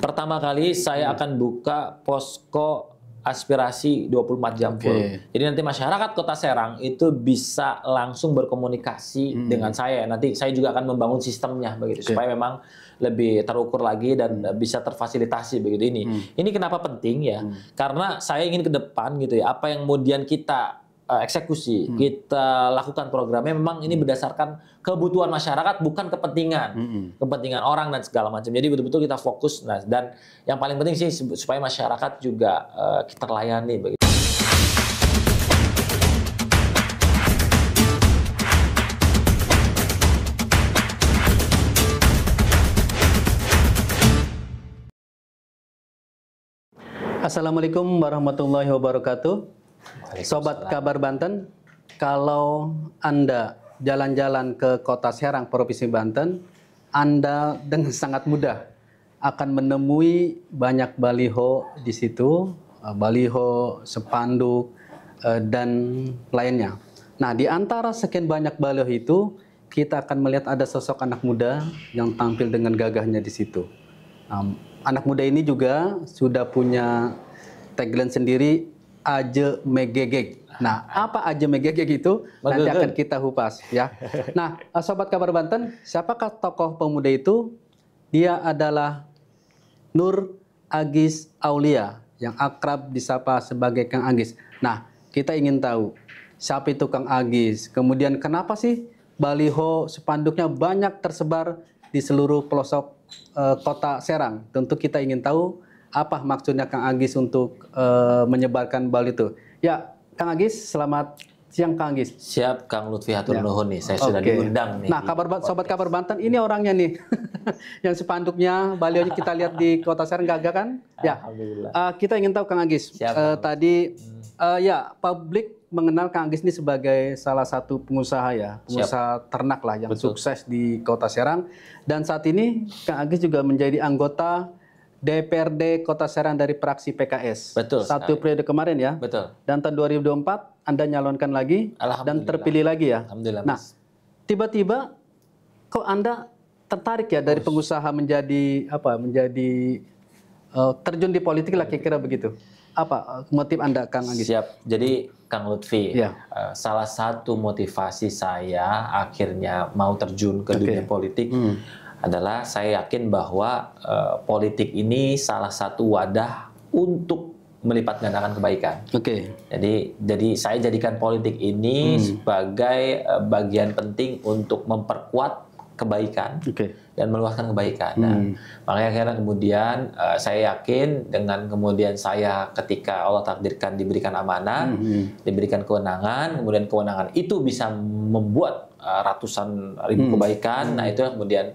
Pertama kali saya hmm. akan buka posko aspirasi 24 jam full. Jadi nanti masyarakat Kota Serang itu bisa langsung berkomunikasi hmm. dengan saya. Nanti saya juga akan membangun sistemnya begitu okay. supaya memang lebih terukur lagi dan hmm. bisa terfasilitasi begitu ini. Hmm. Ini kenapa penting ya? Hmm. Karena saya ingin ke depan gitu ya, apa yang kemudian kita uh, eksekusi, hmm. kita lakukan programnya memang ini berdasarkan kebutuhan masyarakat bukan kepentingan hmm, hmm. kepentingan orang dan segala macam. Jadi betul-betul kita fokus nah dan yang paling penting sih supaya masyarakat juga uh, kita layani Assalamualaikum warahmatullahi wabarakatuh. Sobat Kabar Banten, kalau Anda jalan-jalan ke kota Serang, Provinsi Banten, Anda dengan sangat mudah akan menemui banyak baliho di situ, eh, baliho, sepanduk, eh, dan lainnya. Nah, di antara sekian banyak baliho itu, kita akan melihat ada sosok anak muda yang tampil dengan gagahnya di situ. anak muda ini juga sudah punya tagline sendiri aje megegek. Nah, apa aja megegek itu Magegeg. nanti akan kita kupas ya. Nah, eh, sobat kabar Banten, siapakah tokoh pemuda itu? Dia adalah Nur Agis Aulia yang akrab disapa sebagai Kang Agis. Nah, kita ingin tahu siapa itu Kang Agis. Kemudian kenapa sih baliho sepanduknya banyak tersebar di seluruh pelosok e, kota Serang? Tentu kita ingin tahu apa maksudnya Kang Agis untuk uh, menyebarkan bal itu? Ya, Kang Agis, selamat siang Kang Agis. Siap Kang Lutfi Hatur ya. Nuhun nih, saya okay. sudah diundang nih. Nah, kabar di sobat kabar Banten ini orangnya nih. yang sepanduknya balionya kita lihat di Kota Serang gagah kan? Ya. Alhamdulillah. Uh, kita ingin tahu Kang Agis. Siap, uh, Kang. tadi uh, ya, publik mengenal Kang Agis ini sebagai salah satu pengusaha ya, pengusaha Siap. ternak lah yang Betul. sukses di Kota Serang dan saat ini Kang Agis juga menjadi anggota DPRD Kota Serang dari praksi PKS. Betul. Satu sekali. periode kemarin ya. Betul. Dan tahun 2024 Anda nyalonkan lagi dan terpilih lagi ya. Alhamdulillah. Nah, tiba-tiba kok Anda tertarik ya dari pengusaha menjadi apa? Menjadi uh, terjun di politik lah kira-kira begitu apa eh, motif Anda Kang Anggi? Siap. Jadi Kang Lutfi, ya. uh, salah satu motivasi saya akhirnya mau terjun ke okay. dunia politik hmm adalah saya yakin bahwa e, politik ini salah satu wadah untuk melipat gandakan kebaikan. Oke. Okay. Jadi jadi saya jadikan politik ini hmm. sebagai e, bagian penting untuk memperkuat kebaikan okay. dan meluaskan kebaikan. Nah, hmm. Nah, makanya akhirnya kemudian uh, saya yakin dengan kemudian saya ketika Allah takdirkan diberikan amanah, hmm. hmm. diberikan kewenangan, kemudian kewenangan itu bisa membuat uh, ratusan ribu hmm. kebaikan. Nah, hmm. Nah itu kemudian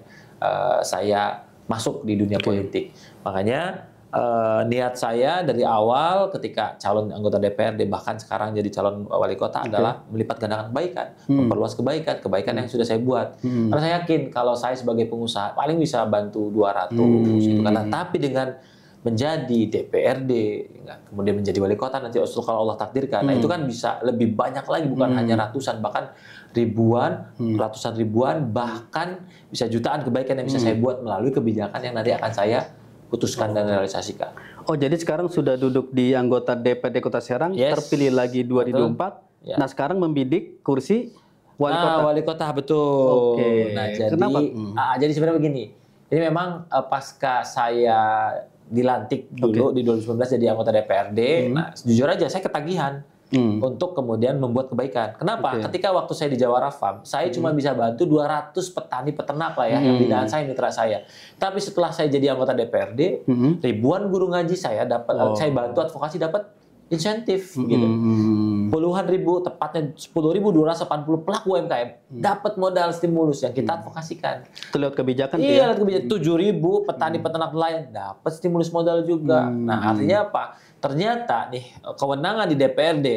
Eh, saya masuk di dunia okay. politik. Makanya uh, niat saya dari awal ketika calon anggota DPRD bahkan sekarang jadi calon wali kota okay. adalah melipat gandakan kebaikan, hmm. memperluas kebaikan, kebaikan hmm. yang sudah saya buat. Hmm. Karena saya yakin kalau saya sebagai pengusaha paling bisa bantu 200 hmm. itu karena Tapi dengan menjadi DPRD, kemudian menjadi wali kota nanti kalau Allah takdirkan. Hmm. Nah itu hmm. kan bisa lebih banyak lagi bukan hmm. hanya ratusan bahkan ribuan, hmm. ratusan ribuan bahkan bisa jutaan kebaikan yang bisa hmm. saya buat melalui kebijakan yang nanti akan saya putuskan dan oh. realisasikan. Oh jadi sekarang sudah duduk di anggota DPD Kota Serang, yes. terpilih lagi 2004. Ya. Nah sekarang membidik kursi wali nah, kota. Wali kota betul. Okay. Nah jadi, Hmm. Ah, jadi sebenarnya begini. ini memang uh, pasca saya dilantik dulu okay. di 2019 jadi anggota DPRD. Hmm. Nah, jujur aja saya ketagihan hmm. untuk kemudian membuat kebaikan. Kenapa? Okay. Ketika waktu saya di Jawa Farm, saya hmm. cuma bisa bantu 200 petani peternak lah ya hmm. yang binaan saya mitra saya. Tapi setelah saya jadi anggota DPRD, hmm. ribuan guru ngaji saya dapat oh. saya bantu advokasi dapat insentif hmm. gitu. Hmm, hmm. Puluhan ribu, tepatnya ribu dua 10.280 pelaku UMKM hmm. dapat modal stimulus yang kita hmm. advokasikan. Itu kebijakan ya? Iya, lewat kebijakan. Hmm. tujuh ribu petani-peternak hmm. lain dapat stimulus modal juga. Hmm. Nah, artinya apa? Ternyata nih kewenangan di DPRD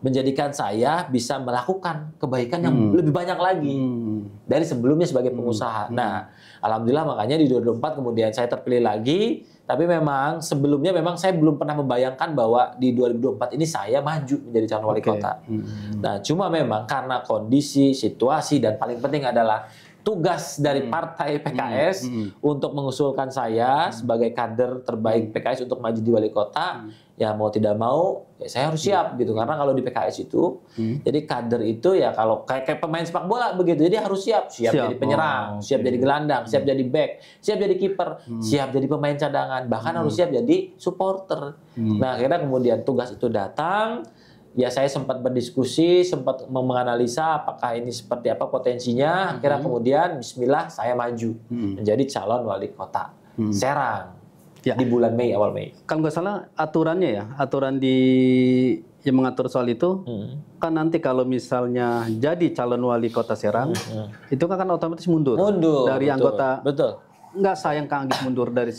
menjadikan saya bisa melakukan kebaikan yang hmm. lebih banyak lagi hmm. dari sebelumnya sebagai pengusaha. Hmm. Nah, alhamdulillah makanya di 2024 kemudian saya terpilih lagi tapi memang sebelumnya memang saya belum pernah membayangkan bahwa di 2024 ini saya maju menjadi calon wali okay. kota. Hmm. Nah, cuma memang karena kondisi, situasi dan paling penting adalah tugas dari hmm. partai hmm. PKS hmm. untuk mengusulkan saya hmm. sebagai kader terbaik hmm. PKS untuk maju di wali kota hmm. ya mau tidak mau ya saya harus siap hmm. gitu karena kalau di PKS itu hmm. jadi kader itu ya kalau kayak, kayak pemain sepak bola begitu jadi harus siap siap, siap. jadi penyerang oh, siap jadi gelandang hmm. siap jadi back siap jadi kiper hmm. siap jadi pemain cadangan bahkan hmm. harus siap jadi supporter hmm. nah akhirnya kemudian tugas itu datang ya saya sempat berdiskusi, sempat menganalisa apakah ini seperti apa potensinya. Akhirnya hmm. kemudian Bismillah saya maju hmm. menjadi calon wali kota hmm. Serang ya. di bulan Mei awal Mei. Kalau nggak salah aturannya ya, aturan di yang mengatur soal itu hmm. kan nanti kalau misalnya jadi calon wali kota Serang, hmm. itu kan, akan otomatis mundur, mundur dari betul, anggota. Betul. Nggak sayang Kang Agis mundur dari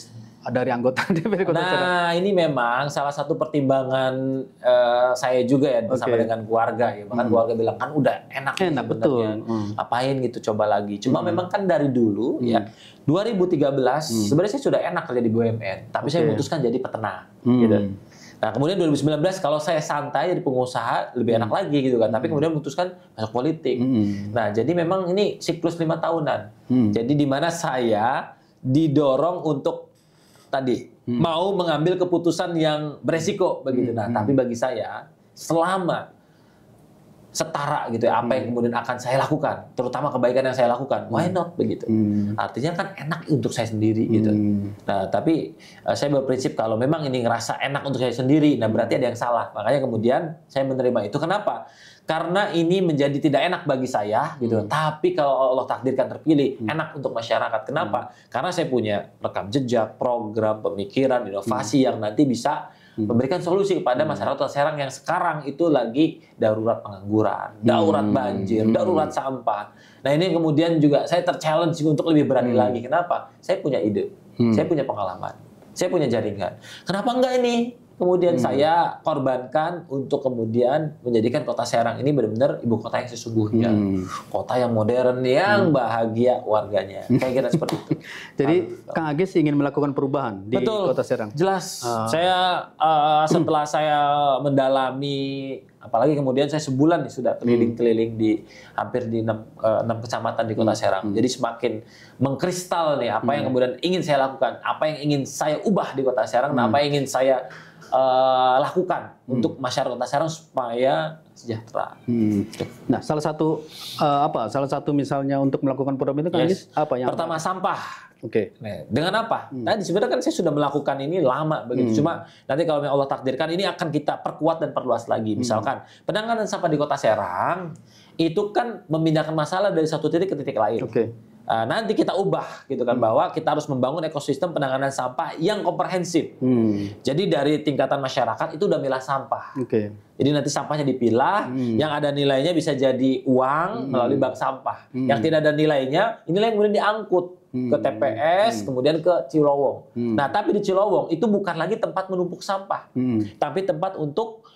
dari anggota DPD Kota nah, Serang. ini memang salah satu pertimbangan uh, saya juga ya bersama okay. dengan keluarga ya. Bahkan hmm. keluarga bilang kan udah enak enak betul. Hmm. Apain gitu coba lagi. Cuma hmm. memang kan dari dulu hmm. ya 2013 hmm. sebenarnya saya sudah enak kerja di BUMN, tapi okay. saya memutuskan jadi peternak hmm. gitu. Nah, kemudian 2019 kalau saya santai jadi pengusaha lebih enak hmm. lagi gitu kan. Tapi hmm. kemudian memutuskan masuk politik. Hmm. Nah, jadi memang ini siklus lima tahunan. Hmm. Jadi di mana saya didorong untuk tadi hmm. mau mengambil keputusan yang beresiko hmm. begitu. Nah, hmm. Nah, tapi bagi saya selama setara gitu ya apa yang hmm. kemudian akan saya lakukan, terutama kebaikan yang saya lakukan, why hmm. not begitu? Hmm. Artinya kan enak untuk saya sendiri gitu. Nah, tapi eh, saya berprinsip kalau memang ini ngerasa enak untuk saya sendiri, nah berarti ada yang salah. Makanya kemudian saya menerima itu. Kenapa? karena ini menjadi tidak enak bagi saya gitu. Hmm. Tapi kalau Allah takdirkan terpilih, hmm. enak untuk masyarakat. Kenapa? Hmm. Karena saya punya rekam jejak, program, pemikiran, hmm. inovasi hmm. yang nanti bisa hmm. memberikan solusi kepada hmm. masyarakat Serang yang sekarang itu lagi darurat pengangguran, hmm. darurat hmm. banjir, darurat hmm. sampah. Nah, ini kemudian juga saya terchallenge untuk lebih berani hmm. lagi. Kenapa? Saya punya ide. Hmm. Saya punya pengalaman. Saya punya jaringan. Kenapa enggak ini? kemudian hmm. saya korbankan untuk kemudian menjadikan kota Serang ini benar-benar ibu kota yang sesungguhnya, hmm. kota yang modern yang hmm. bahagia warganya. Kayak kira seperti itu. Jadi Aduh. Kang Agis ingin melakukan perubahan di Betul, kota Serang. Jelas. Uh. Saya uh, setelah saya mendalami apalagi kemudian saya sebulan nih sudah keliling-keliling hmm. di hampir di enam uh, kecamatan di Kota hmm. Serang. Hmm. Jadi semakin mengkristal nih apa hmm. yang kemudian ingin saya lakukan, apa yang ingin saya ubah di Kota Serang, hmm. nah apa yang ingin saya uh, lakukan hmm. untuk masyarakat Serang supaya sejahtera. Hmm. Nah, salah satu uh, apa? Salah satu misalnya untuk melakukan program itu kan yes. apa yang Pertama apa? sampah. Oke. Okay. Nah, dengan apa? Hmm. Nah, sebenarnya kan saya sudah melakukan ini lama begitu. Hmm. Cuma nanti kalau yang Allah takdirkan ini akan kita perkuat dan perluas lagi. Hmm. Misalkan penanganan sampah di Kota Serang itu kan memindahkan masalah dari satu titik ke titik lain. Oke. Okay uh, nanti kita ubah gitu kan hmm. bahwa kita harus membangun ekosistem penanganan sampah yang komprehensif. Hmm. Jadi dari tingkatan masyarakat itu udah milah sampah. Okay. Jadi nanti sampahnya dipilah, hmm. yang ada nilainya bisa jadi uang hmm. melalui bank sampah. Hmm. Yang tidak ada nilainya, ini yang kemudian diangkut hmm. ke TPS, hmm. kemudian ke Cilowong. Hmm. Nah, tapi di Cilowong itu bukan lagi tempat menumpuk sampah, hmm. tapi tempat untuk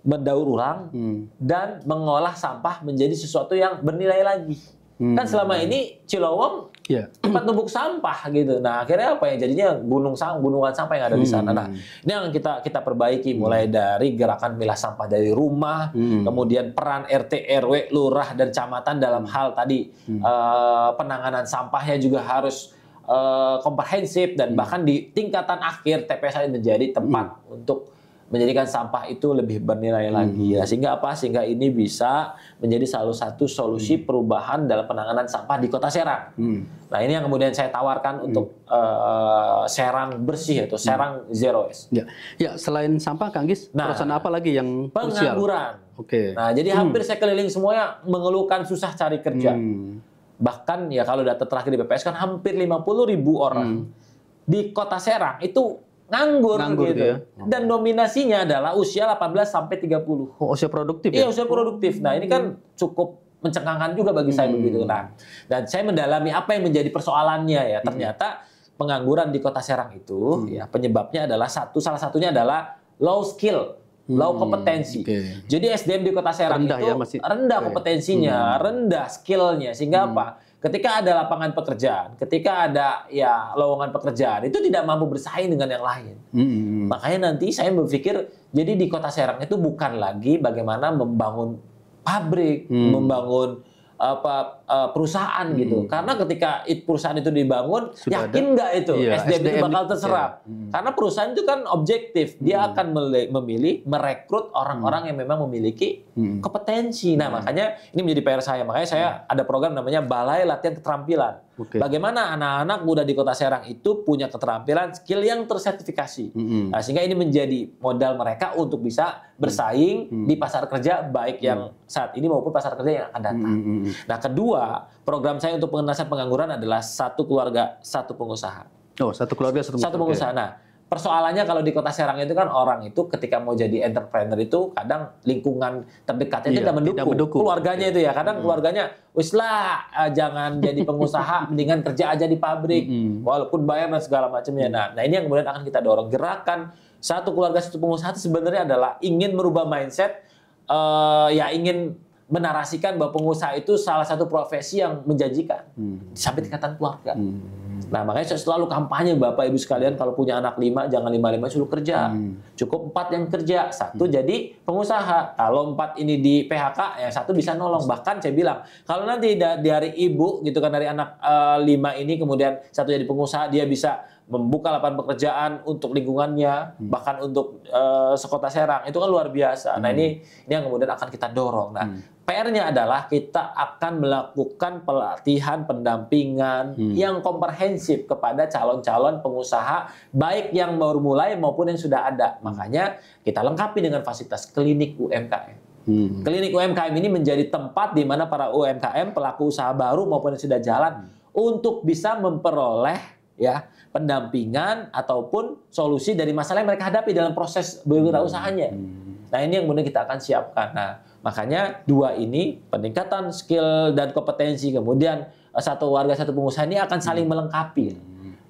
mendaur ulang hmm. dan mengolah sampah menjadi sesuatu yang bernilai lagi. Hmm. Kan selama hmm. ini Cilowong yeah. tempat numpuk sampah gitu. Nah akhirnya apa yang jadinya gunung sampah, gunungan sampah yang ada di sana. Nah hmm. ini yang kita kita perbaiki hmm. mulai dari gerakan milah sampah dari rumah, hmm. kemudian peran RT RW, lurah dan camatan dalam hal tadi hmm. uh, penanganan sampahnya juga harus eh, komprehensif dan bahkan di tingkatan akhir TPS menjadi tempat hmm. untuk menjadikan sampah itu lebih bernilai hmm. lagi ya sehingga apa sehingga ini bisa menjadi salah satu solusi hmm. perubahan dalam penanganan sampah di Kota Serang. Hmm. Nah ini yang kemudian saya tawarkan hmm. untuk uh, Serang bersih atau hmm. Serang hmm. zero waste. Ya. ya selain sampah Kang Gis, nah, perusahaan apa lagi yang pengangguran? Oke. Okay. Nah jadi hmm. hampir saya keliling semuanya mengeluhkan susah cari kerja. Hmm. Bahkan ya kalau data terakhir di BPS kan hampir 50 ribu orang hmm. di Kota Serang itu nganggur, nganggur gitu. Dia. Dan dominasinya adalah usia 18 sampai 30. Oh, usia produktif iya, ya? Iya, usia produktif. Nah, ini kan cukup mencengangkan juga bagi saya hmm. begitu. Nah, dan saya mendalami apa yang menjadi persoalannya ya. Hmm. Ternyata pengangguran di Kota Serang itu hmm. ya penyebabnya adalah satu salah satunya adalah low skill hmm. low kompetensi. Okay. Jadi SDM di Kota Serang rendah itu ya, masih... rendah kompetensinya, hmm. rendah skillnya, sehingga hmm. apa? Ketika ada lapangan pekerjaan, ketika ada ya lowongan pekerjaan, itu tidak mampu bersaing dengan yang lain. Mm-hmm. Makanya nanti saya berpikir, jadi di kota Serang itu bukan lagi bagaimana membangun pabrik, mm. membangun apa uh, perusahaan hmm. gitu. Karena ketika it, perusahaan itu dibangun, Sudah yakin nggak itu iya, SDM, SDM itu bakal terserap? Iya. Hmm. Karena perusahaan itu kan objektif, dia hmm. akan memilih merekrut orang-orang yang memang memiliki hmm. kompetensi. Nah, hmm. makanya ini menjadi PR saya. Makanya saya hmm. ada program namanya Balai Latihan Keterampilan. Okay. Bagaimana anak-anak muda di Kota Serang itu punya keterampilan skill yang tersertifikasi, mm -hmm. nah, sehingga ini menjadi modal mereka untuk bisa bersaing mm -hmm. di pasar kerja baik mm -hmm. yang saat ini maupun pasar kerja yang akan datang. Mm -hmm. Nah, kedua program saya untuk pengenasan pengangguran adalah satu keluarga satu pengusaha. Oh, satu keluarga satu, satu pengusaha. Nah, persoalannya kalau di kota Serang itu kan orang itu ketika mau jadi entrepreneur itu kadang lingkungan terdekatnya iya, tidak mendukung. tidak mendukung keluarganya iya. itu ya kadang hmm. keluarganya uslah eh, jangan jadi pengusaha mendingan kerja aja di pabrik hmm. walaupun bayar dan segala macamnya hmm. nah nah ini yang kemudian akan kita dorong gerakan satu keluarga satu pengusaha itu sebenarnya adalah ingin merubah mindset uh, ya ingin menarasikan bahwa pengusaha itu salah satu profesi yang menjanjikan hmm. sampai tingkatan keluarga. Hmm. Nah makanya saya selalu kampanye Bapak Ibu sekalian kalau punya anak lima jangan lima lima suruh kerja. Hmm. Cukup empat yang kerja, satu hmm. jadi pengusaha. Kalau empat ini di PHK ya satu bisa nolong. Bahkan saya bilang kalau nanti dari ibu gitu kan dari anak eh, lima ini kemudian satu jadi pengusaha dia bisa membuka lapangan pekerjaan untuk lingkungannya hmm. bahkan untuk uh, sekota Serang itu kan luar biasa. Nah, hmm. Nah ini ini yang kemudian akan kita dorong. Nah hmm. PR-nya adalah kita akan melakukan pelatihan pendampingan hmm. yang komprehensif kepada calon-calon pengusaha baik yang baru mulai maupun yang sudah ada. Hmm. Makanya kita lengkapi dengan fasilitas klinik UMKM. Hmm. Klinik UMKM ini menjadi tempat di mana para UMKM pelaku usaha baru maupun yang sudah jalan hmm. untuk bisa memperoleh ya pendampingan ataupun solusi dari masalah yang mereka hadapi dalam proses berwirausahanya. usahanya hmm, hmm. Nah ini yang kemudian kita akan siapkan. Nah makanya dua ini peningkatan skill dan kompetensi kemudian eh, satu warga satu pengusaha ini akan saling hmm. melengkapi.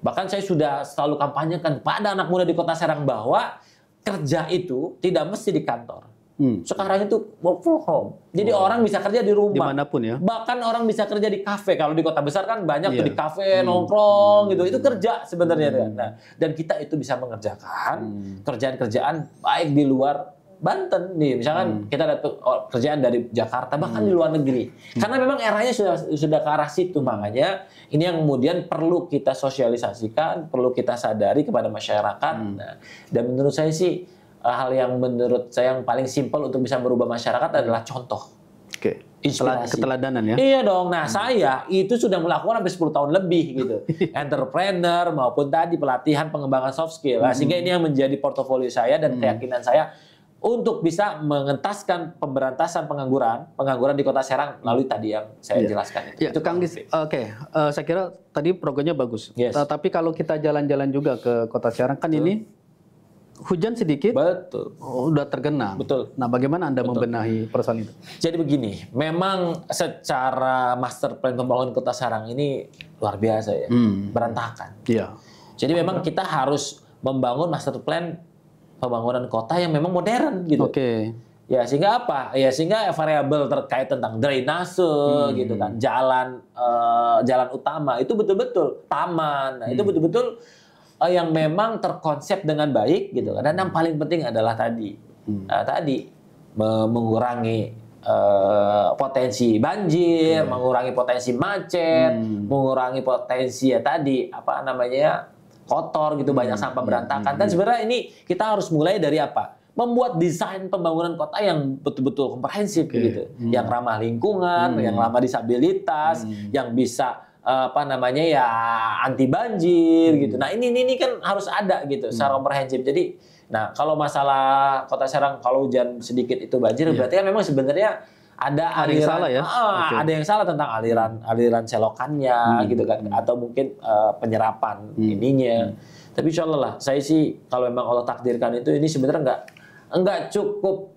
Bahkan saya sudah selalu kampanyekan pada anak muda di Kota Serang bahwa kerja itu tidak mesti di kantor Hmm. Sekarang itu work from home. Jadi wow. orang bisa kerja di rumah. Dimanapun ya. Bahkan orang bisa kerja di kafe. Kalau di kota besar kan banyak yeah. tuh iya. di kafe hmm. nongkrong hmm. gitu. Itu hmm. kerja sebenarnya. Ya. Hmm. Nah, dan kita itu bisa mengerjakan hmm. kerjaan-kerjaan hmm. baik di luar Banten nih, misalkan hmm. kita ada oh, kerjaan dari Jakarta bahkan hmm. di luar negeri. Hmm. Karena memang eranya sudah sudah ke arah situ makanya ini yang kemudian perlu kita sosialisasikan, perlu kita sadari kepada masyarakat. Hmm. Nah, dan menurut saya sih Eh, hal yang menurut saya yang paling simpel untuk bisa merubah masyarakat adalah contoh. Oke. Okay. Inspirasi. Keteladanan ya. Iya dong. Nah, hmm. saya itu sudah melakukan hampir 10 tahun lebih gitu. Iya. Entrepreneur maupun tadi pelatihan pengembangan soft skill. Nah, Sehingga hmm. ini yang menjadi portofolio saya dan hmm. keyakinan saya untuk bisa mengentaskan pemberantasan pengangguran, pengangguran di Kota Serang melalui tadi yang saya yeah. jelaskan itu. Yeah, itu Kang Gis, oke, okay. uh, eh, saya kira tadi programnya bagus. Yes. Uh, tapi kalau kita jalan-jalan juga ke Kota Serang kan Betul. ini hujan sedikit betul udah tergenang betul nah bagaimana anda betul. membenahi persoalan itu jadi begini memang secara master plan pembangunan kota Sarang ini luar biasa ya hmm. berantakan iya jadi memang kita harus membangun master plan pembangunan kota yang memang modern gitu oke okay. Ya sehingga apa? Ya sehingga variabel terkait tentang drainase hmm. gitu kan, jalan uh, jalan utama itu betul-betul taman, nah, itu hmm. betul-betul Eh, yang memang terkonsep dengan baik gitu kan. Dan yang hmm. paling penting adalah tadi hmm. uh, tadi mengurangi uh, potensi banjir, hmm. mengurangi potensi macet, hmm. mengurangi potensi ya tadi apa namanya kotor gitu banyak hmm. sampah berantakan. Hmm. Dan sebenarnya ini kita harus mulai dari apa? membuat desain pembangunan kota yang betul-betul komprehensif okay. gitu, hmm. yang ramah lingkungan, hmm. yang ramah disabilitas, hmm. yang bisa apa namanya ya anti banjir gitu. hmm. gitu. Nah ini, ini ini kan harus ada gitu hmm. secara komprehensif. Jadi nah kalau masalah kota Serang kalau hujan sedikit itu banjir yeah. berarti kan memang sebenarnya ada, ada yang salah ya? ah, okay. ada yang salah tentang aliran aliran selokannya hmm. gitu kan hmm. atau mungkin uh, penyerapan hmm. ininya. Hmm. Tapi insya saya sih kalau memang Allah takdirkan itu ini sebenarnya enggak enggak cukup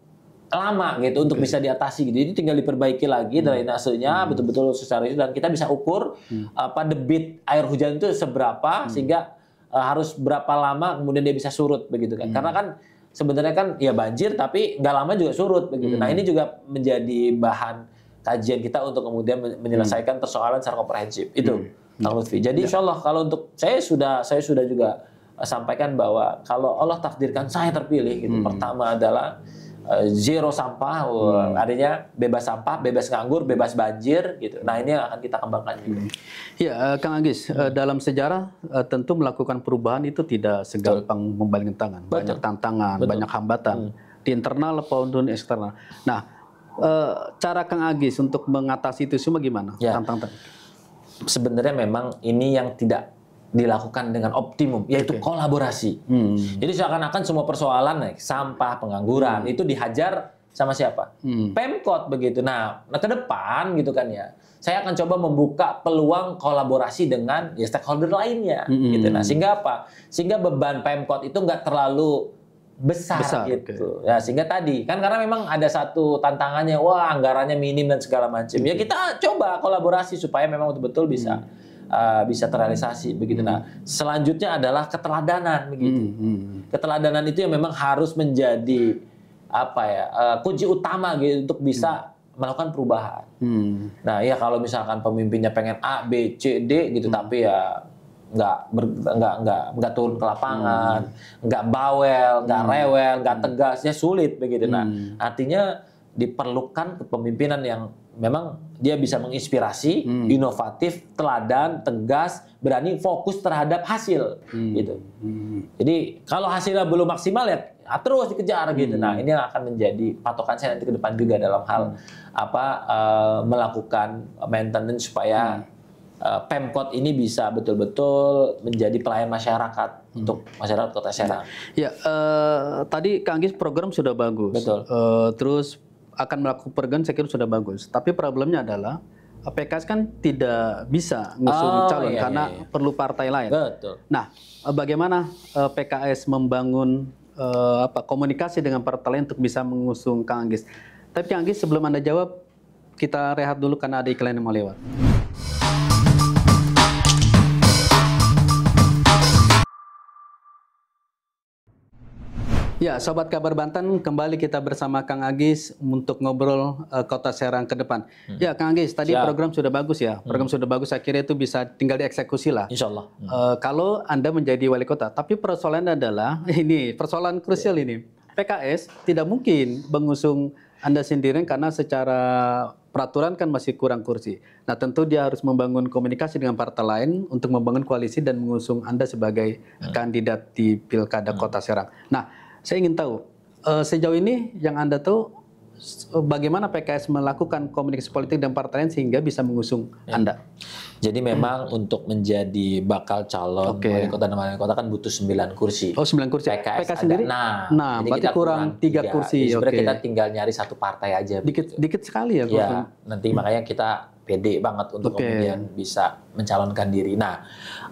lama gitu untuk iya. bisa diatasi gitu. Jadi tinggal diperbaiki lagi hmm. drainasenya hmm. betul-betul secara itu dan kita bisa ukur hmm. apa debit air hujan itu seberapa hmm. sehingga uh, harus berapa lama kemudian dia bisa surut begitu kan. Hmm. Karena kan sebenarnya kan ya banjir tapi nggak lama juga surut begitu. Nah, hmm. Nah, ini juga menjadi bahan kajian kita untuk kemudian menyelesaikan hmm. persoalan secara komprehensif. Itu hmm. Kang hmm. Lutfi. Jadi ya. insya kalau untuk saya sudah saya sudah juga sampaikan bahwa kalau Allah takdirkan saya terpilih gitu hmm. pertama adalah Eh, zero sampah, hmm. artinya bebas sampah, bebas nganggur, bebas banjir gitu. Nah ini yang akan kita kembangkan. Hmm. Ya, eh, Kang Agis, eh, hmm. dalam sejarah tentu melakukan perubahan itu tidak segampang Betul. membalikkan tangan, Betul. banyak tantangan, Betul. banyak hambatan hmm. di internal maupun eksternal. Nah, cara Kang Agis untuk mengatasi itu semua gimana? Ya. Tantang -tantang. Sebenarnya memang ini yang tidak dilakukan dengan optimum yaitu okay. kolaborasi. Hmm. Jadi seakan-akan semua persoalan nih, eh, sampah, pengangguran hmm. itu dihajar sama siapa? Hmm. Pemkot begitu. Nah, nah ke depan gitu kan ya. Saya akan coba membuka peluang kolaborasi dengan ya stakeholder lainnya hmm. gitu. Nah, sehingga apa? Sehingga beban Pemkot itu nggak terlalu besar, besar gitu. Okay. Ya, sehingga tadi kan karena memang ada satu tantangannya, wah anggarannya minim dan segala macam. Okay. Ya iya. kita coba kolaborasi supaya memang betul-betul bisa hmm uh, bisa terrealisasi begitu. Hmm. Nah, selanjutnya adalah keteladanan begitu. Hmm. Hmm. hmm. Keteladanan itu yang memang harus menjadi apa ya uh, kunci utama gitu untuk bisa hmm melakukan perubahan. Hmm. Nah, ya kalau misalkan pemimpinnya pengen A, B, C, D gitu, hmm. tapi ya nggak ber, nggak nggak nggak turun ke lapangan, hmm. nggak bawel, nggak hmm. rewel, nggak hmm. tegasnya sulit begitu. Nah, hmm. artinya diperlukan kepemimpinan yang memang dia bisa menginspirasi, hmm. inovatif, teladan, tegas, berani fokus terhadap hasil hmm. gitu. Hmm. Jadi kalau hasilnya belum maksimal ya ah, terus dikejar gitu. hmm. gitu. Nah, ini yang akan menjadi patokan saya nanti ke depan juga dalam hal hmm. apa uh, melakukan maintenance supaya hmm. uh, Pemkot ini bisa betul-betul menjadi pelayan masyarakat hmm. untuk masyarakat Kota Serang. Ya, uh, tadi Kang Gis program sudah bagus. Betul. Uh, terus akan melakukan pergantian saya kira sudah bagus. Tapi problemnya adalah PKS kan tidak bisa ngusung oh, calon iya, karena iya, iya. perlu partai lain. Betul. Nah, eh, bagaimana eh, PKS membangun eh, apa komunikasi dengan partai lain untuk bisa mengusung Kang Anggis? Tapi Kang Anggis sebelum Anda jawab, kita rehat dulu karena ada iklan yang mau lewat. Ya, Sobat Kabar Banten, kembali kita bersama Kang Agis untuk ngobrol uh, kota Serang ke depan. Hmm. Ya, Kang Agis, tadi Siap. program sudah bagus ya. Hmm. Program hmm. sudah bagus, akhirnya itu bisa tinggal dieksekusi lah. Insya Allah. Hmm. Uh, kalau Anda menjadi wali kota, tapi persoalan adalah, ini persoalan krusial ini. PKS tidak mungkin mengusung Anda sendiri karena secara peraturan kan masih kurang kursi. Nah, tentu dia harus membangun komunikasi dengan partai lain untuk membangun koalisi dan mengusung Anda sebagai hmm. kandidat di Pilkada hmm. Kota Serang. Nah, saya ingin tahu uh, sejauh ini yang Anda tahu eh, bagaimana PKS melakukan komunikasi politik dan lain sehingga bisa mengusung ya. Anda. Jadi memang hmm. untuk menjadi bakal calon okay. wali kota dan wali kota kan butuh 9 kursi. Oh 9 kursi. PKS, PKS sendiri? Nah, nah jadi berarti kita kurang tiga kursi. Sebenarnya okay. kita tinggal nyari satu partai aja. Dikit, dikit sekali ya. ya nanti hmm. makanya kita pede banget untuk okay. kemudian bisa mencalonkan diri. Nah,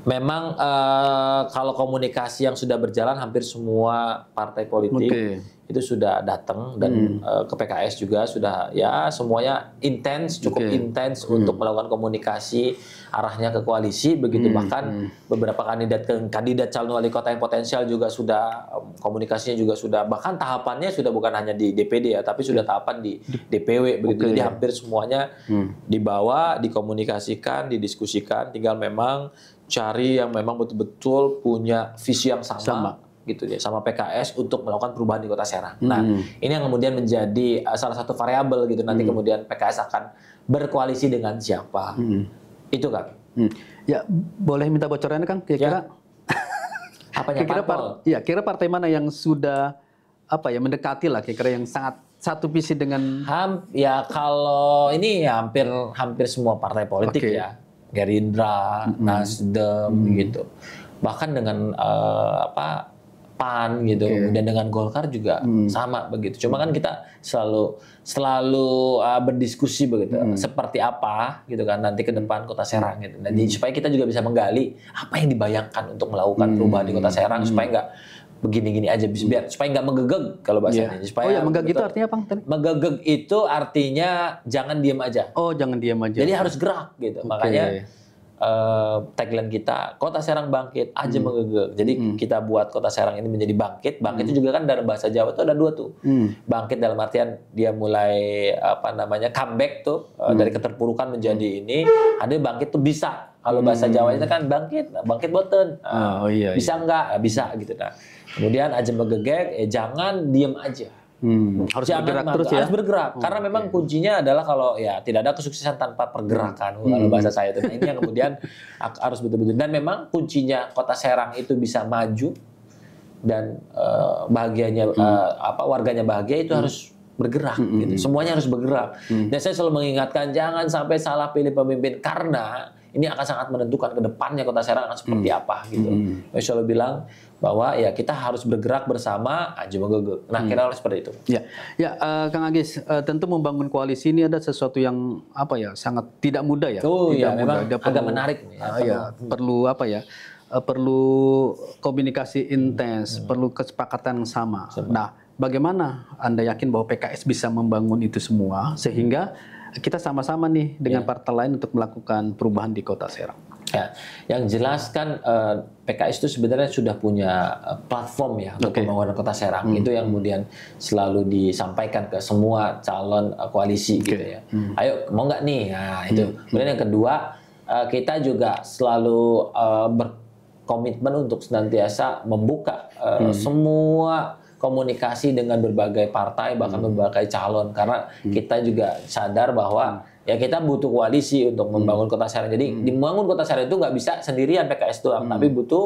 memang uh, kalau komunikasi yang sudah berjalan hampir semua partai politik okay itu sudah datang dan hmm. uh, ke PKS juga sudah ya semuanya intens cukup okay. intens hmm. untuk melakukan komunikasi arahnya ke koalisi begitu hmm. bahkan hmm. beberapa kandidat kandidat calon wali kota yang potensial juga sudah um, komunikasinya juga sudah bahkan tahapannya sudah bukan hanya di DPD ya tapi sudah tahapan di DPW begitu jadi hampir semuanya hmm. dibawa dikomunikasikan didiskusikan tinggal memang cari yang memang betul-betul punya visi yang sama, sama gitu ya sama PKS untuk melakukan perubahan di Kota Serang. Nah, hmm. Nah, ini yang kemudian menjadi uh, salah satu variabel gitu nanti hmm. kemudian PKS akan berkoalisi dengan siapa. Hmm. Itu kan. Hmm. Ya, boleh minta bocorannya Kang kira-kira ya. Apanya kira par ya, kira partai mana yang sudah apa ya mendekati lah kira-kira yang sangat satu visi dengan Ham, ya kalau ini ya hampir hampir semua partai politik okay. ya. Gerindra, mm -hmm. Nasdem mm -hmm. gitu. Bahkan dengan uh, apa PAN gitu, okay. Iya. dan dengan Golkar juga hmm. sama begitu. Cuma kan kita selalu selalu uh, berdiskusi begitu, hmm. seperti apa gitu kan nanti ke hmm. depan Kota Serang gitu. Jadi nah, hmm. supaya kita juga bisa menggali apa yang dibayangkan untuk melakukan hmm. perubahan di Kota Serang hmm. supaya nggak begini-gini aja bisa biar supaya nggak menggegeg kalau bahasa yeah. Iya. supaya oh ya menggegeg itu artinya apa tadi menggegeg itu artinya jangan diam aja oh jangan diam aja jadi harus gerak gitu okay. makanya uh, tagline kita Kota Serang Bangkit aja hmm. Jadi hmm. kita buat Kota Serang ini menjadi bangkit. Bangkit hmm. itu juga kan dalam bahasa Jawa itu ada dua tuh. Hmm. Bangkit dalam artian dia mulai apa namanya comeback tuh eh, hmm. dari keterpurukan menjadi hmm. ini. Ada bangkit tuh bisa. Kalau hmm. bahasa hmm. Jawa itu kan bangkit, bangkit boten. Ah, oh, iya, iya. Bisa nggak? Ah, bisa gitu nah. Kemudian aja menggegek, eh, jangan diem aja. Hmm, harus Jangan bergerak terus ya. Harus bergerak oh, karena memang okay. kuncinya adalah kalau ya tidak ada kesuksesan tanpa pergerakan hmm. kalau bahasa saya itu. Nah, ini yang kemudian harus betul-betul dan memang kuncinya Kota Serang itu bisa maju dan uh, bahagianya hmm. uh, apa warganya bahagia itu hmm. harus bergerak hmm. hmm gitu. Hmm. Semuanya harus bergerak. Hmm. Dan saya selalu mengingatkan jangan sampai salah pilih pemimpin karena ini akan sangat menentukan ke depannya Kota Serang akan seperti hmm. apa gitu. Hmm. hmm. Saya selalu bilang bahwa ya kita harus bergerak bersama aja ah, menggegek. Nah, hmm. kira-kira hmm. seperti itu. Ya, ya uh, Kang Agis, uh, tentu membangun koalisi ini ada sesuatu yang apa ya sangat tidak mudah ya. Oh tidak iya, ya, memang eh, perlu, agak menarik. Ya, uh, ya, perlu. perlu apa ya? Uh, perlu komunikasi intens, hmm. perlu kesepakatan yang sama. sama. Nah, bagaimana anda yakin bahwa PKS bisa membangun itu semua sehingga kita sama-sama nih dengan yeah. partai lain untuk melakukan perubahan di kota Serang? Ya, yang jelas kan uh, eh, PKS itu sebenarnya sudah punya eh, platform ya untuk okay. pembangunan kota Serang. Hmm. Itu yang kemudian selalu disampaikan ke semua calon uh, koalisi okay. gitu ya. Hmm. Ayo mau nggak nih? Nah itu. Hmm. Kemudian yang kedua uh, kita juga selalu uh, berkomitmen untuk senantiasa membuka uh, hmm. semua komunikasi dengan berbagai partai bahkan hmm. berbagai calon karena hmm. kita juga sadar bahwa hmm ya kita butuh koalisi untuk hmm. membangun kota Serang. Jadi hmm. dibangun kota Serang itu nggak bisa sendirian PKS doang, hmm. tapi butuh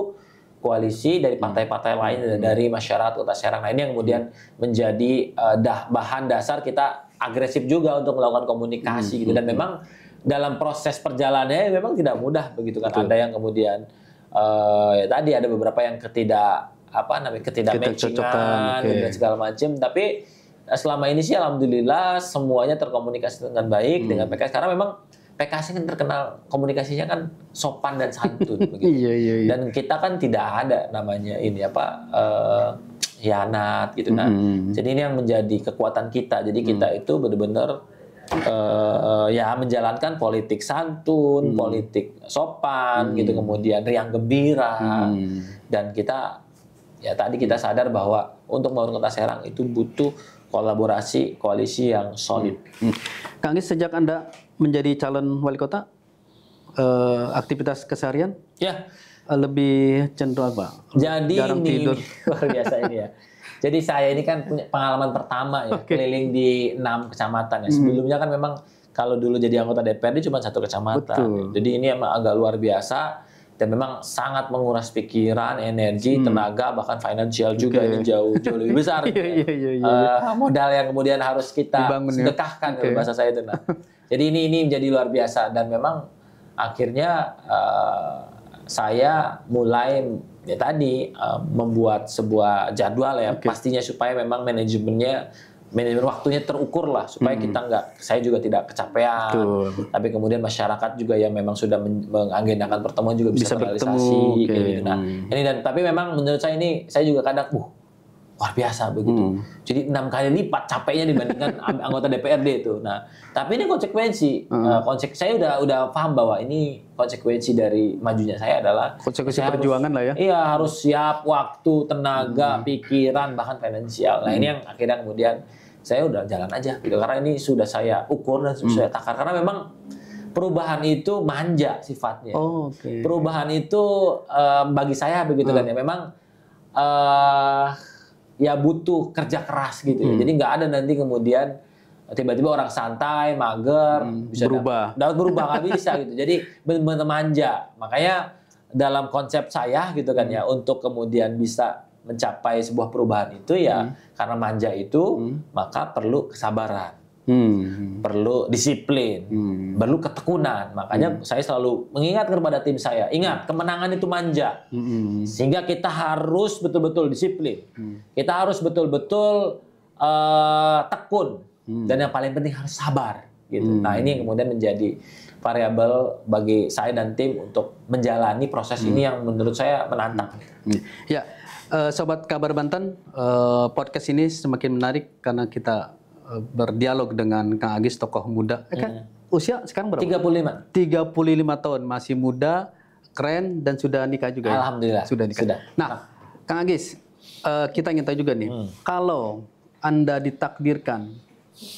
koalisi dari partai-partai hmm. lain hmm. dari masyarakat kota Serang. lainnya nah, yang kemudian hmm. menjadi uh, dah bahan dasar kita agresif juga untuk melakukan komunikasi hmm. gitu. Dan memang dalam proses perjalanannya memang tidak mudah begitu kan. Betul. Ada yang kemudian uh, ya tadi ada beberapa yang ketidak apa namanya ketidak matchingan okay. dan segala macam. Tapi Eh, selama ini sih alhamdulillah semuanya terkomunikasi dengan baik hmm. dengan PKS karena memang PKS kan terkenal komunikasinya kan sopan dan santun begitu. Iya, iya, iya. Dan kita kan tidak ada namanya ini apa uh, hianat gitu nah. Hmm, hmm, -hmm. Jadi ini yang menjadi kekuatan kita. Jadi hmm. kita itu benar-benar uh, ya menjalankan politik santun, hmm. politik sopan hmm. gitu kemudian riang gembira. hmm. Dan kita ya tadi kita sadar bahwa untuk membangun kota Serang itu butuh kolaborasi koalisi yang solid. Hmm. hmm. Kang sejak Anda menjadi calon wali kota, eh, aktivitas keseharian? Ya. Eh, lebih cenderung apa? Jadi Jarang ini, tidur. luar biasa ini ya. Jadi saya ini kan punya pengalaman pertama ya, okay. keliling di enam kecamatan ya. Hmm. Sebelumnya kan memang kalau dulu jadi anggota DPRD cuma satu kecamatan. Betul. Jadi ini emang agak luar biasa dan memang sangat menguras pikiran, energi, hmm. tenaga, bahkan financial juga okay. ini jauh jauh lebih besar. gitu, yeah, yeah, yeah, yeah. Uh, modal yang kemudian harus kita ya. sedekahkan okay. bahasa saya itu. Nah. Jadi ini ini menjadi luar biasa dan memang akhirnya uh, saya mulai ya tadi uh, membuat sebuah jadwal ya okay. pastinya supaya memang manajemennya manajemen waktunya terukur lah supaya hmm. kita nggak saya juga tidak kecapean Betul. tapi kemudian masyarakat juga yang memang sudah mengagendakan pertemuan juga bisa, bisa terrealisasi bertemu, okay. kayak gitu nah hmm. ini dan tapi memang menurut saya ini saya juga kadang uh luar biasa begitu. Hmm. Jadi enam kali lipat capeknya dibandingkan anggota DPRD itu. Nah, tapi ini konsekuensi. Hmm. Uh, konsek saya udah udah paham bahwa ini konsekuensi dari majunya saya adalah konsekuensi saya perjuangan harus, lah ya. Iya, harus siap waktu, tenaga, hmm. pikiran, bahkan finansial. Nah, hmm. ini yang akhirnya kemudian saya udah jalan aja gitu karena ini sudah saya ukur dan sudah hmm. saya takar karena memang perubahan itu manja sifatnya. Oh, okay. Perubahan itu uh, bagi saya begitu uh. kan ya. Memang uh, ya butuh kerja keras gitu ya. Hmm. Jadi nggak ada nanti kemudian eh, tiba-tiba orang santai, mager, hmm, bisa berubah. Dapat, dapat berubah nggak bisa gitu. Jadi benar-benar manja. Makanya dalam konsep saya gitu kan ya, hmm. ya untuk kemudian bisa mencapai sebuah perubahan itu ya hmm. karena manja itu hmm. maka perlu kesabaran hmm. perlu disiplin, hmm. perlu ketekunan. Makanya hmm. saya selalu mengingat kepada tim saya, ingat kemenangan itu manja, hmm. sehingga kita harus betul-betul disiplin, hmm. kita harus betul-betul uh, tekun, hmm. dan yang paling penting harus sabar. Gitu. Hmm. Nah ini yang kemudian menjadi variabel bagi saya dan tim untuk menjalani proses hmm. ini yang menurut saya menantang. Hmm. Ya, eh, sobat kabar Banten, eh, podcast ini semakin menarik karena kita Eh, berdialog dengan Kang Agis tokoh muda. Eh, kan hmm. usia sekarang berapa? 35. 35 tahun, masih muda, keren dan sudah nikah juga. Ya? Alhamdulillah. Ya? Sudah nikah. Sudah. Nah, Kang Agis, uh, kita ingin tahu juga nih, hmm. kalau Anda ditakdirkan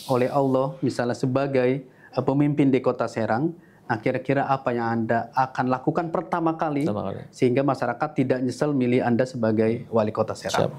oleh Allah misalnya sebagai eh, pemimpin di Kota Serang, Nah, kira-kira apa yang Anda akan lakukan pertama kali, pertama kali sehingga masyarakat tidak nyesel milih Anda sebagai wali kota Serang? Siap.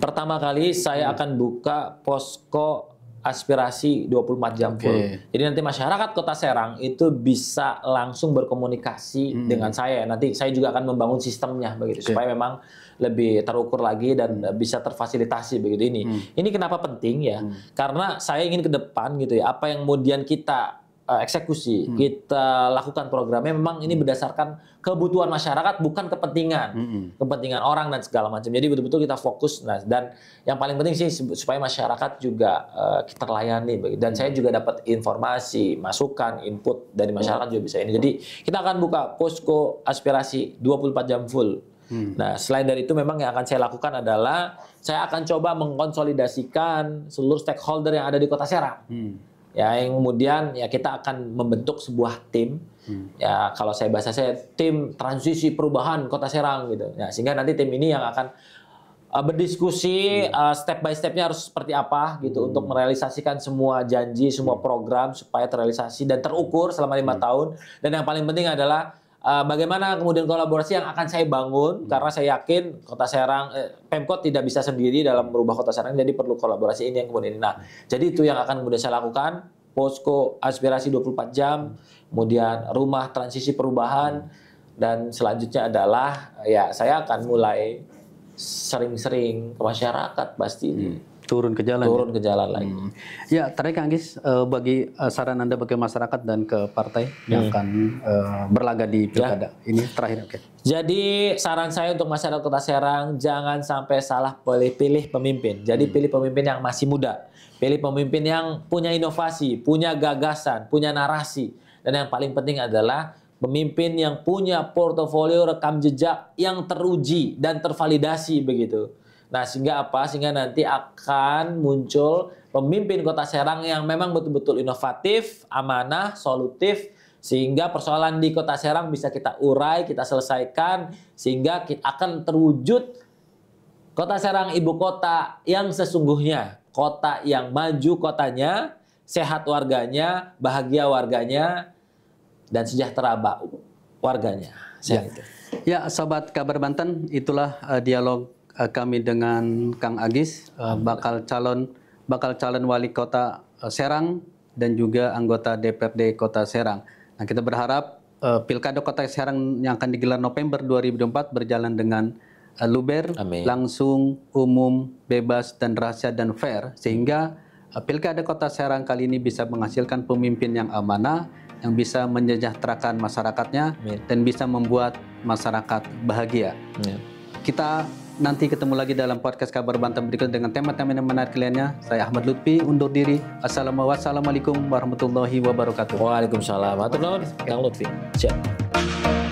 Pertama kali saya akan buka posko aspirasi 24 jam okay. Jadi nanti masyarakat Kota Serang itu bisa langsung berkomunikasi hmm. dengan saya. Nanti saya juga akan membangun sistemnya begitu okay. supaya memang lebih terukur lagi dan hmm. bisa terfasilitasi begitu ini. Hmm. Ini kenapa penting ya? Hmm. Karena saya ingin ke depan gitu ya, apa yang kemudian kita Eh, eksekusi, hmm. kita lakukan programnya memang ini berdasarkan kebutuhan masyarakat bukan kepentingan hmm. kepentingan orang dan segala macam. Jadi betul-betul kita fokus nah dan yang paling penting sih supaya masyarakat juga uh, kita layani dan hmm. saya juga dapat informasi, masukan, input dari masyarakat hmm. juga bisa ini. Jadi kita akan buka posko aspirasi 24 jam full. Hmm. Nah, selain dari itu memang yang akan saya lakukan adalah saya akan coba mengkonsolidasikan seluruh stakeholder yang ada di Kota Serang. Hmm ya yang kemudian ya kita akan membentuk sebuah tim hmm. ya kalau saya bahasa saya tim transisi perubahan kota Serang gitu ya sehingga nanti tim ini yang akan uh, berdiskusi hmm. uh, step by stepnya harus seperti apa gitu hmm. untuk merealisasikan semua janji semua hmm. program supaya terrealisasi dan terukur selama lima hmm. tahun dan yang paling penting adalah uh, bagaimana kemudian kolaborasi yang akan saya bangun hmm. karena saya yakin Kota Serang eh, Pemkot tidak bisa sendiri dalam merubah Kota Serang jadi perlu kolaborasi ini yang kemudian nah jadi itu yang akan kemudian saya lakukan posko aspirasi 24 jam kemudian rumah transisi perubahan dan selanjutnya adalah ya saya akan mulai sering-sering ke masyarakat pasti hmm turun ke jalan ya? turun ya? ke jalan lagi hmm. ya terakhir Kang ya, Gis uh, eh, bagi uh, saran anda bagi masyarakat dan ke partai hmm. yang akan uh, berlaga di ya. pilkada ya. ini terakhir okay. jadi saran saya untuk masyarakat Kota Serang jangan sampai salah pilih pilih pemimpin jadi hmm. pilih pemimpin yang masih muda pilih pemimpin yang punya inovasi punya gagasan punya narasi dan yang paling penting adalah pemimpin yang punya portofolio rekam jejak yang teruji dan tervalidasi begitu Nah, sehingga apa? Sehingga nanti akan muncul pemimpin Kota Serang yang memang betul-betul inovatif, amanah, solutif, sehingga persoalan di Kota Serang bisa kita urai, kita selesaikan, sehingga kita akan terwujud Kota Serang ibu kota yang sesungguhnya, kota yang maju kotanya, sehat warganya, bahagia warganya, dan sejahtera warganya. ya. ya, sobat kabar Banten, itulah uh, dialog uh, kami dengan Kang Agis uh, bakal calon bakal calon wali kota uh, Serang dan juga anggota DPRD Kota Serang. Nah, kita berharap uh, Pilkada Kota Serang yang akan digelar November 2024 berjalan dengan uh, luber, Amin. langsung, umum, bebas dan rahasia dan fair sehingga uh, Pilkada Kota Serang kali ini bisa menghasilkan pemimpin yang amanah yang bisa menyejahterakan masyarakatnya Amin. dan bisa membuat masyarakat bahagia. Amin. Kita Nanti ketemu lagi dalam podcast kabar Banten berikut dengan tema-tema yang menarik lainnya. Saya Ahmad Lutfi, undur diri. Assalamualaikum warahmatullahi wabarakatuh. Waalaikumsalam warahmatullahi wabarakatuh. Kang Lutfi. Siap.